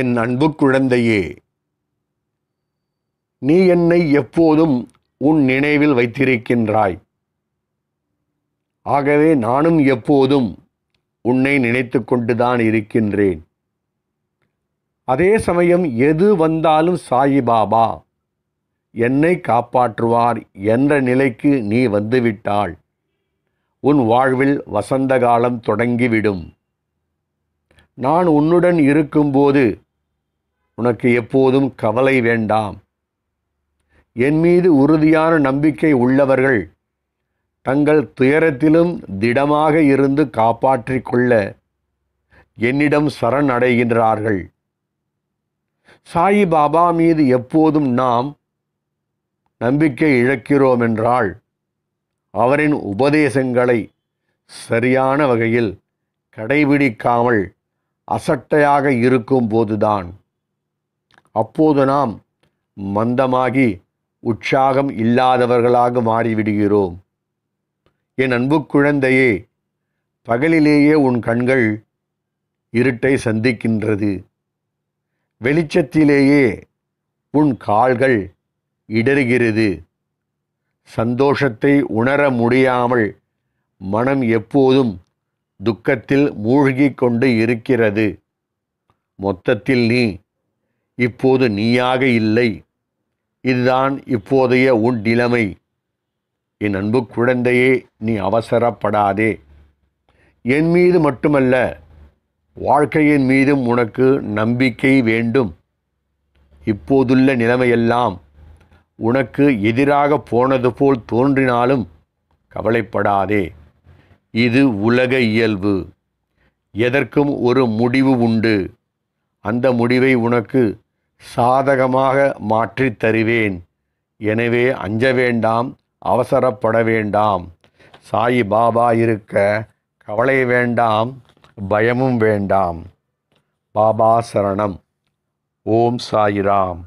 என் அன்பு குழந்தையே நீ என்னை எப்போதும் உன் நினைவில் வைத்திருக்கின்றாய் ஆகவே நானும் எப்போதும் உன்னை நினைத்து கொண்டுதான் இருக்கின்றேன் அதே சமயம் எது வந்தாலும் சாயிபாபா என்னை காப்பாற்றுவார் என்ற நிலைக்கு நீ வந்துவிட்டாள் உன் வாழ்வில் வசந்த காலம் தொடங்கிவிடும் நான் உன்னுடன் இருக்கும்போது உனக்கு எப்போதும் கவலை வேண்டாம் என் மீது உறுதியான நம்பிக்கை உள்ளவர்கள் தங்கள் துயரத்திலும் திடமாக இருந்து காப்பாற்றிக் கொள்ள என்னிடம் சரண் அடைகின்றார்கள் சாயி பாபா மீது எப்போதும் நாம் நம்பிக்கை இழக்கிறோம் என்றால் அவரின் உபதேசங்களை சரியான வகையில் கடைபிடிக்காமல் அசட்டையாக இருக்கும்போதுதான் அப்போது நாம் மந்தமாகி உற்சாகம் இல்லாதவர்களாக மாறிவிடுகிறோம் என் அன்பு குழந்தையே பகலிலேயே உன் கண்கள் இருட்டை சந்திக்கின்றது வெளிச்சத்திலேயே உன் கால்கள் இடறுகிறது சந்தோஷத்தை உணர முடியாமல் மனம் எப்போதும் துக்கத்தில் மூழ்கி கொண்டு இருக்கிறது மொத்தத்தில் நீ இப்போது நீயாக இல்லை இதுதான் இப்போதைய உன் நிலைமை என் அன்பு குழந்தையே நீ அவசரப்படாதே என் மீது மட்டுமல்ல வாழ்க்கையின் மீதும் உனக்கு நம்பிக்கை வேண்டும் இப்போதுள்ள நிலைமையெல்லாம் உனக்கு எதிராக போனது போல் தோன்றினாலும் கவலைப்படாதே இது உலக இயல்பு எதற்கும் ஒரு முடிவு உண்டு அந்த முடிவை உனக்கு சாதகமாக மாற்றித் தருவேன் எனவே அஞ்ச வேண்டாம் அவசரப்பட வேண்டாம் சாயி பாபா இருக்க கவலை வேண்டாம் பயமும் வேண்டாம் பாபா சரணம் ஓம் சாயிராம்